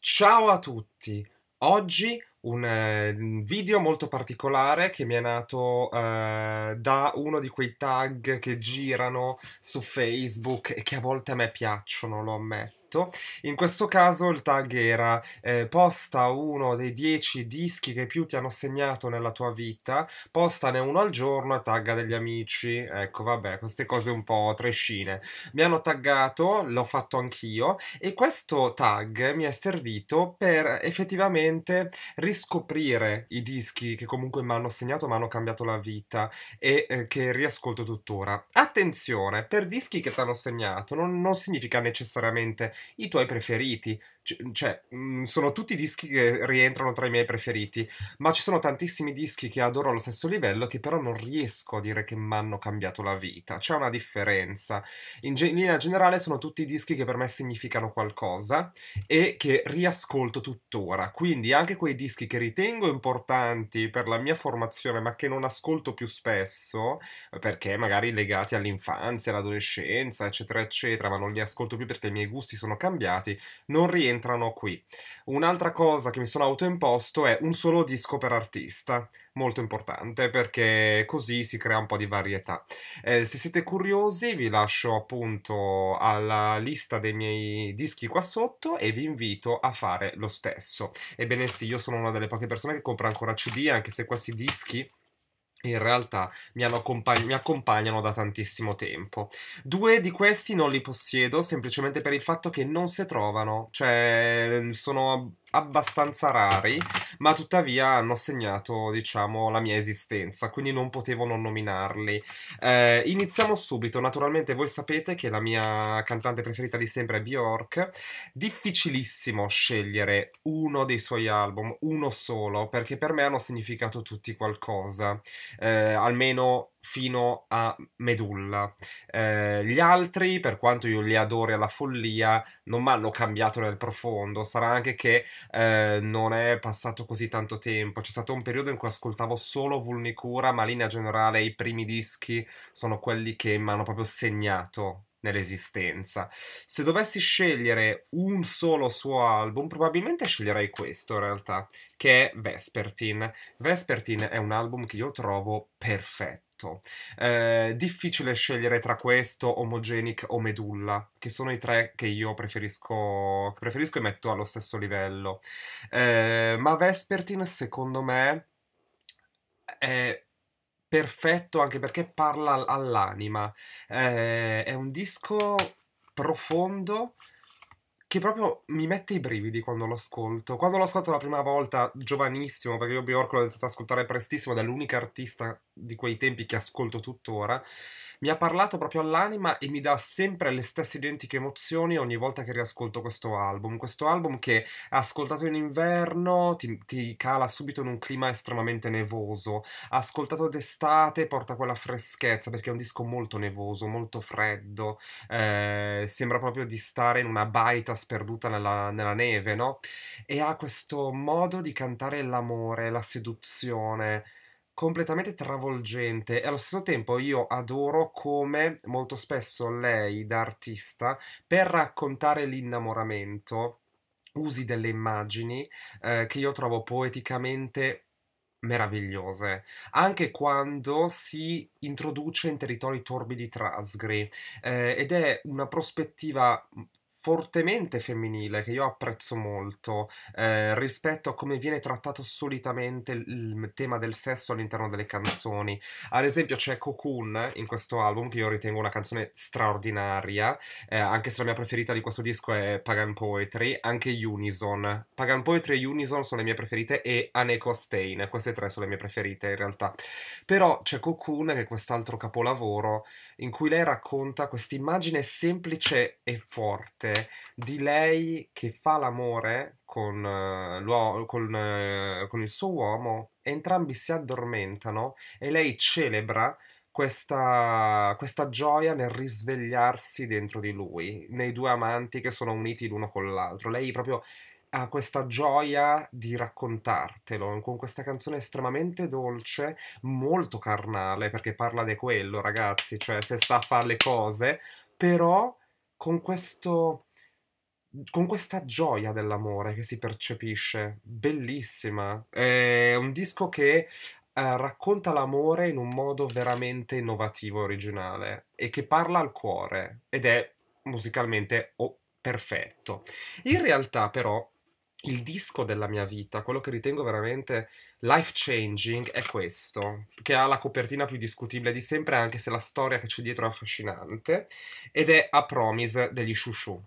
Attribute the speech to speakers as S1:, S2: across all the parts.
S1: Ciao a tutti! Oggi un eh, video molto particolare che mi è nato eh, da uno di quei tag che girano su Facebook e che a volte a me piacciono, lo ammetto detto. In questo caso il tag era eh, posta uno dei dieci dischi che più ti hanno segnato nella tua vita, postane uno al giorno e tagga degli amici. Ecco, vabbè, queste cose un po' trescine. Mi hanno taggato, l'ho fatto anch'io e questo tag mi è servito per effettivamente riscoprire i dischi che comunque mi hanno segnato, mi hanno cambiato la vita e eh, che riascolto tuttora. Attenzione, per dischi che ti hanno segnato non, non significa necessariamente i tuoi preferiti cioè, cioè mm, sono tutti dischi che rientrano tra i miei preferiti, ma ci sono tantissimi dischi che adoro allo stesso livello che però non riesco a dire che mi hanno cambiato la vita. C'è una differenza. In, ge- in linea generale sono tutti dischi che per me significano qualcosa e che riascolto tuttora. Quindi anche quei dischi che ritengo importanti per la mia formazione, ma che non ascolto più spesso, perché magari legati all'infanzia, all'adolescenza, eccetera, eccetera, ma non li ascolto più perché i miei gusti sono cambiati, non riesco rientrano qui. Un'altra cosa che mi sono autoimposto è un solo disco per artista, molto importante perché così si crea un po' di varietà. Eh, se siete curiosi vi lascio appunto alla lista dei miei dischi qua sotto e vi invito a fare lo stesso. Ebbene sì, io sono una delle poche persone che compra ancora CD anche se questi dischi in realtà mi, accompagn- mi, accompagnano da tantissimo tempo. Due di questi non li possiedo semplicemente per il fatto che non si trovano, cioè sono abbastanza rari, ma tuttavia hanno segnato, diciamo, la mia esistenza, quindi non potevo non nominarli. Eh, iniziamo subito, naturalmente voi sapete che la mia cantante preferita di sempre è Bjork, difficilissimo scegliere uno dei suoi album, uno solo, perché per me hanno significato tutti qualcosa, eh, almeno fino a Medulla. Eh, gli altri, per quanto io li adori alla follia, non mi hanno cambiato nel profondo. Sarà anche che eh, non è passato così tanto tempo. C'è stato un periodo in cui ascoltavo solo Vulnicura, ma in linea generale i primi dischi sono quelli che mi hanno proprio segnato nell'esistenza. Se dovessi scegliere un solo suo album, probabilmente sceglierei questo in realtà, che è Vespertin. Vespertin è un album che io trovo perfetto. Eh, difficile scegliere tra questo, Homogenic o Medulla, che sono i tre che io preferisco, preferisco e metto allo stesso livello. Eh, ma Vespertin, secondo me, è perfetto anche perché parla all'anima. Eh, è un disco profondo che proprio mi mette i brividi quando lo ascolto. Quando lo ascolto la prima volta, giovanissimo, perché io Bjork l'ho iniziato ad ascoltare prestissimo, ed è l'unica artista di quei tempi che ascolto tuttora, mi ha parlato proprio all'anima e mi dà sempre le stesse identiche emozioni ogni volta che riascolto questo album. Questo album che ascoltato in inverno ti, ti cala subito in un clima estremamente nevoso, ascoltato d'estate porta quella freschezza perché è un disco molto nevoso, molto freddo, eh, sembra proprio di stare in una baita sperduta nella, nella neve, no? E ha questo modo di cantare l'amore, la seduzione completamente travolgente e allo stesso tempo io adoro come molto spesso lei da artista per raccontare l'innamoramento usi delle immagini eh, che io trovo poeticamente meravigliose, anche quando si introduce in territori torbidi trasgri eh, ed è una prospettiva fortemente femminile che io apprezzo molto eh, rispetto a come viene trattato solitamente il tema del sesso all'interno delle canzoni. Ad esempio c'è Cocoon in questo album che io ritengo una canzone straordinaria, eh, anche se la mia preferita di questo disco è Pagan Poetry, anche Unison. Pagan Poetry e Unison sono le mie preferite e Aneco Stain, queste tre sono le mie preferite in realtà. Però c'è Cocoon che è quest'altro capolavoro in cui lei racconta questa immagine semplice e forte di lei che fa l'amore con, eh, con, eh, con il suo uomo, entrambi si addormentano e lei celebra questa, questa, gioia nel risvegliarsi dentro di lui, nei due amanti che sono uniti l'uno con l'altro. Lei proprio ha questa gioia di raccontartelo con questa canzone estremamente dolce, molto carnale, perché parla di quello, ragazzi, cioè se sta a fare le cose, però con questo con questa gioia dell'amore che si percepisce, bellissima. È un disco che eh, racconta l'amore in un modo veramente innovativo, originale e che parla al cuore ed è musicalmente oh, perfetto. In realtà, però, il disco della mia vita, quello che ritengo veramente life changing, è questo, che ha la copertina più discutibile di sempre, anche se la storia che c'è dietro è affascinante, ed è A Promise degli Shushu.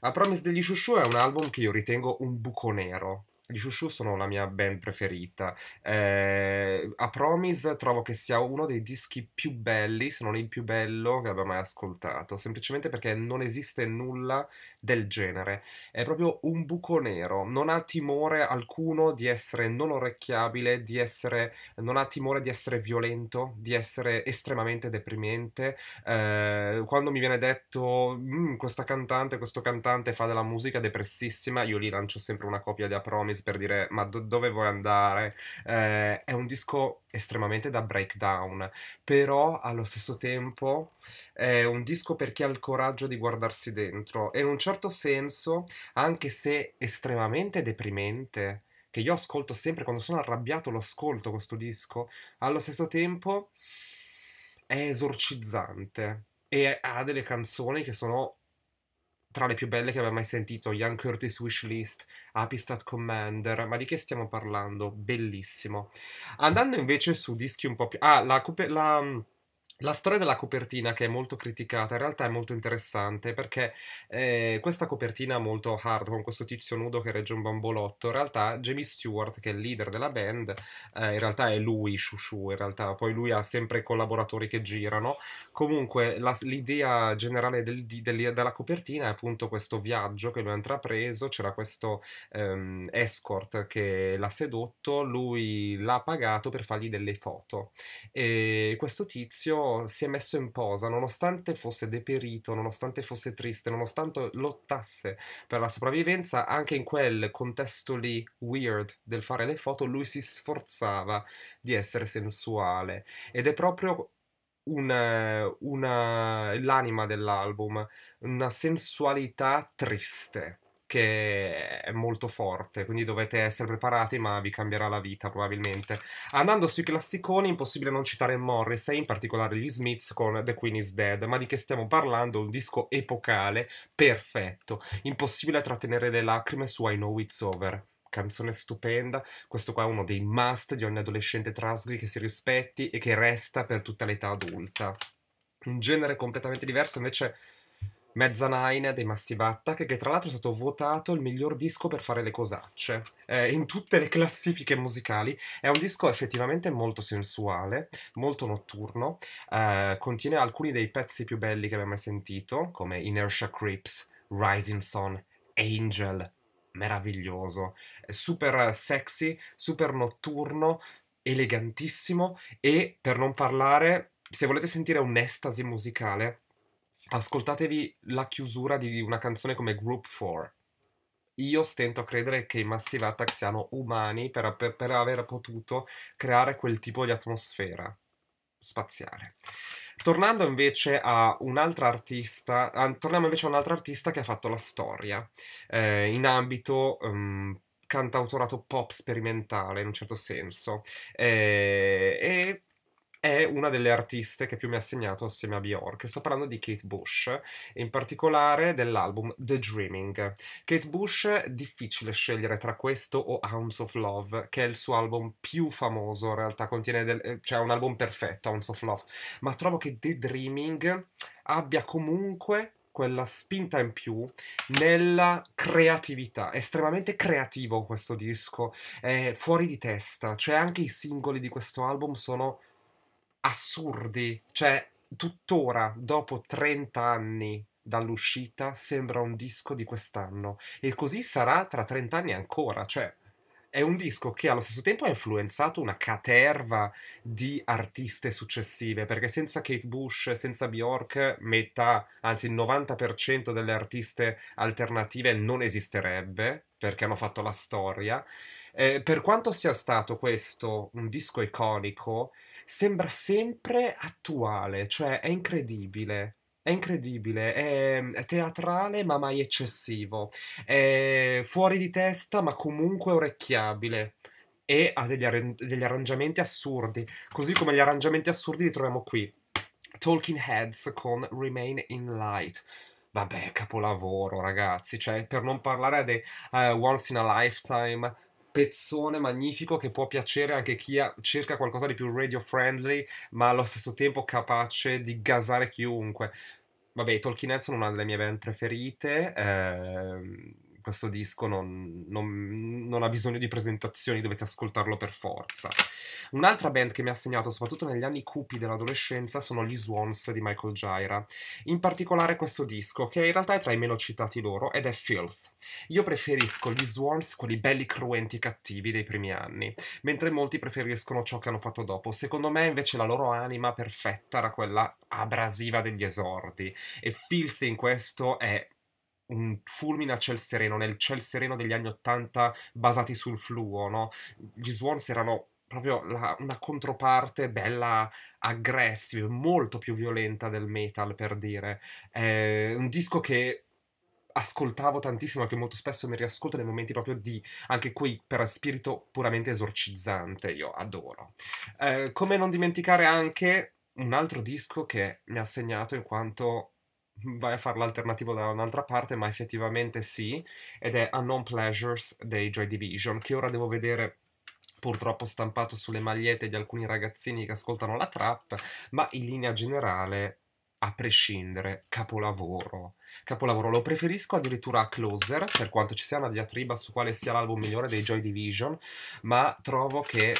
S1: A Promise degli Shushu è un album che io ritengo un buco nero, gli Shushu sono la mia band preferita. Eh, a Promise trovo che sia uno dei dischi più belli, se non il più bello, che abbia mai ascoltato, semplicemente perché non esiste nulla del genere. È proprio un buco nero, non ha timore alcuno di essere non orecchiabile, di essere, non ha timore di essere violento, di essere estremamente deprimente. Eh, quando mi viene detto mm, questa cantante, questo cantante fa della musica depressissima, io gli lancio sempre una copia di A Promise Oasis per dire ma do- dove vuoi andare? Eh, è un disco estremamente da breakdown, però allo stesso tempo è un disco per chi ha il coraggio di guardarsi dentro e in un certo senso, anche se estremamente deprimente, che io ascolto sempre quando sono arrabbiato, lo ascolto questo disco, allo stesso tempo è esorcizzante e ha delle canzoni che sono tra le più belle che abbia mai sentito, Young Curtis Wishlist, Apistat Commander, ma di che stiamo parlando? Bellissimo. Andando invece su dischi un po' più... Ah, la, la la storia della copertina, che è molto criticata, in realtà è molto interessante perché eh, questa copertina molto hard, con questo tizio nudo che regge un bambolotto, in realtà Jamie Stewart, che è il leader della band, eh, in realtà è lui, Shushu, in realtà poi lui ha sempre collaboratori che girano. Comunque la, l'idea generale del, del, della copertina è appunto questo viaggio che lui ha intrapreso, c'era questo ehm, escort che l'ha sedotto, lui l'ha pagato per fargli delle foto e questo tizio si è messo in posa, nonostante fosse deperito, nonostante fosse triste, nonostante lottasse per la sopravvivenza, anche in quel contesto lì weird del fare le foto, lui si sforzava di essere sensuale. Ed è proprio una, una, l'anima dell'album, una sensualità triste che è molto forte, quindi dovete essere preparati, ma vi cambierà la vita probabilmente. Andando sui classiconi, impossibile non citare Morrissey, in particolare gli Smiths con The Queen is Dead, ma di che stiamo parlando? Un disco epocale, perfetto, impossibile trattenere le lacrime su I Know It's Over canzone stupenda. Questo qua è uno dei must di ogni adolescente trasgri che si rispetti e che resta per tutta l'età adulta. Un genere completamente diverso invece Mezzanine dei Massive Attack, che tra l'altro è stato votato il miglior disco per fare le cosacce eh, in tutte le classifiche musicali. È un disco effettivamente molto sensuale, molto notturno, eh, contiene alcuni dei pezzi più belli che abbiamo mai sentito, come Inertia Creeps, Rising Sun, Angel, meraviglioso, eh, super sexy, super notturno, elegantissimo e per non parlare, se volete sentire un'estasi musicale, ascoltatevi la chiusura di una canzone come Group 4. Io stento a credere che i Massive Attack siano umani per, per, per aver potuto creare quel tipo di atmosfera spaziale. Tornando invece a un'altra artista, a, torniamo invece a un'altra artista che ha fatto la storia eh, in ambito um, cantautorato pop sperimentale in un certo senso. Eh, e è una delle artiste che più mi ha segnato assieme a Bjork. Sto parlando di Kate Bush, e in particolare dell'album The Dreaming. Kate Bush, è difficile scegliere tra questo o Hounds of Love, che è il suo album più famoso, in realtà contiene del, eh, cioè un album perfetto, Hounds of Love, ma trovo che The Dreaming abbia comunque quella spinta in più nella creatività. È estremamente creativo questo disco, è fuori di testa, cioè anche i singoli di questo album sono assurdi, cioè tuttora dopo 30 anni dall'uscita sembra un disco di quest'anno e così sarà tra 30 anni ancora, cioè è un disco che allo stesso tempo ha influenzato una caterva di artiste successive, perché senza Kate Bush, senza Bjork, metà, anzi il 90% delle artiste alternative non esisterebbe, perché hanno fatto la storia, eh, per quanto sia stato questo un disco iconico, sembra sempre attuale, cioè è incredibile. È incredibile, è, mm, teatrale ma mai eccessivo, è fuori di testa ma comunque orecchiabile e ha degli, ar- degli arrangiamenti assurdi, così come gli arrangiamenti assurdi li troviamo qui. Talking Heads con Remain in Light. Vabbè, capolavoro, ragazzi. Cioè, per non parlare di uh, eh, Once in a Lifetime, pezzone magnifico che può piacere anche chi cerca qualcosa di più radio friendly, ma allo stesso tempo capace di gasare chiunque. Vabbè, i Tolkien Hanson sono una delle mie band preferite. Ehm questo disco non, non, non, ha bisogno di presentazioni, dovete ascoltarlo per forza. Un'altra band che mi ha segnato soprattutto negli anni cupi dell'adolescenza sono gli Swans di Michael Jaira, in particolare questo disco che in realtà è tra i meno citati loro ed è Filth. Io preferisco gli Swans, quelli belli cruenti e cattivi dei primi anni, mentre molti preferiscono ciò che hanno fatto dopo. Secondo me invece la loro anima perfetta era quella abrasiva degli esordi e Filth in questo è un fulmine a ciel sereno, nel ciel sereno degli anni Ottanta basati sul fluo, no? Gli Swans erano proprio la, una controparte bella aggressiva, molto più violenta del metal, per dire. È un disco che ascoltavo tantissimo e che molto spesso mi riascolto nei momenti proprio di, anche qui, per spirito puramente esorcizzante, io adoro. Eh, come non dimenticare anche un altro disco che mi ha segnato in quanto vai a fare l'alternativo da un'altra parte, ma effettivamente sì, ed è Unknown Pleasures dei Joy Division, che ora devo vedere purtroppo stampato sulle magliette di alcuni ragazzini che ascoltano la trap, ma in linea generale, a prescindere, capolavoro. Capolavoro, lo preferisco addirittura a Closer, per quanto ci sia una diatriba su quale sia l'album migliore dei Joy Division, ma trovo che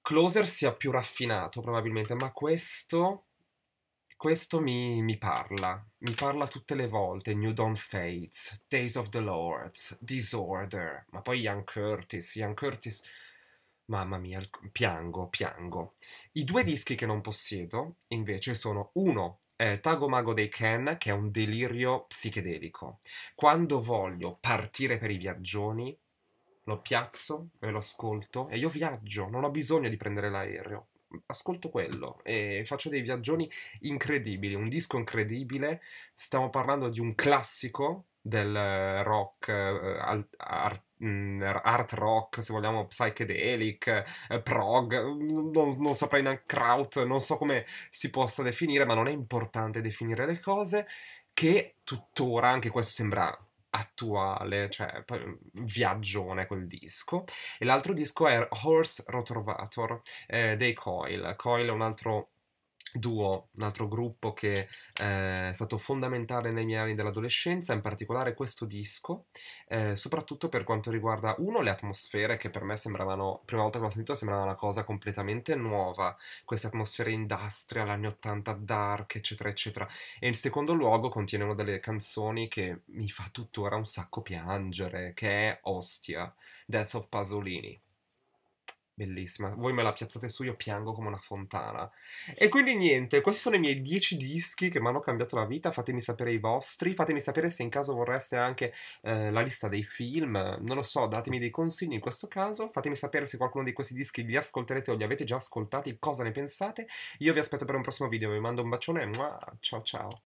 S1: Closer sia più raffinato probabilmente, ma questo questo mi, mi, parla, mi parla tutte le volte, New Dawn Fates, Days of the Lords, Disorder, ma poi Ian Curtis, Ian Curtis, mamma mia, piango, piango. I due dischi che non possiedo, invece, sono uno, eh, Tago Mago dei Ken, che è un delirio psichedelico. Quando voglio partire per i viaggioni, lo piazzo e lo ascolto e io viaggio, non ho bisogno di prendere l'aereo, ascolto quello e faccio dei viaggioni incredibili, un disco incredibile. Stiamo parlando di un classico del rock, eh, art, mm, art rock, se vogliamo, psychedelic, eh, prog, mm, non, non saprei neanche kraut, non so come si possa definire, ma non è importante definire le cose, che tuttora, anche questo sembra attuale, cioè mm, viaggione quel disco, e l'altro disco è Horse Rotorvator eh, dei Coil. Coil è un altro Duo, un altro gruppo che eh, è stato fondamentale nei miei anni dell'adolescenza, in particolare questo disco, eh, soprattutto per quanto riguarda uno le atmosfere che per me sembravano, prima volta che l'ho sentito sembrava una cosa completamente nuova, queste atmosfere industrial, anni 80 dark, eccetera, eccetera. E in secondo luogo contiene una delle canzoni che mi fa tuttora un sacco piangere, che è Ostia, Death of Pasolini. Bellissima. Voi me la piazzate su, io piango come una fontana. E quindi niente, questi sono i miei 10 dischi che mi hanno cambiato la vita. Fatemi sapere i vostri. Fatemi sapere se in caso vorreste anche eh, la lista dei film. Non lo so, datemi dei consigli in questo caso. Fatemi sapere se qualcuno di questi dischi li ascolterete o li avete già ascoltati. Cosa ne pensate? Io vi aspetto per un prossimo video. Vi mando un bacione. Mua, ciao ciao.